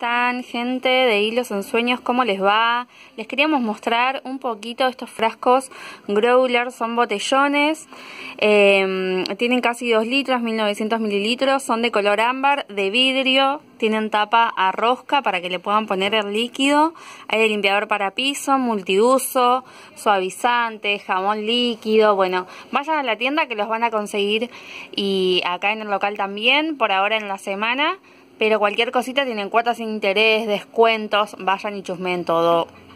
están, gente de Hilos en Sueños? ¿Cómo les va? Les queríamos mostrar un poquito estos frascos Growler, son botellones, em, tienen casi 2 litros, 1900 mililitros, son de color ámbar, de vidrio, tienen tapa a rosca para que le puedan poner el líquido, hay de limpiador para piso, multiuso, suavizante, jamón líquido, bueno, vayan a la tienda que los van a conseguir y acá en el local también, por ahora en la semana. Pero cualquier cosita tienen cuotas sin interés, descuentos, vayan y chusmen todo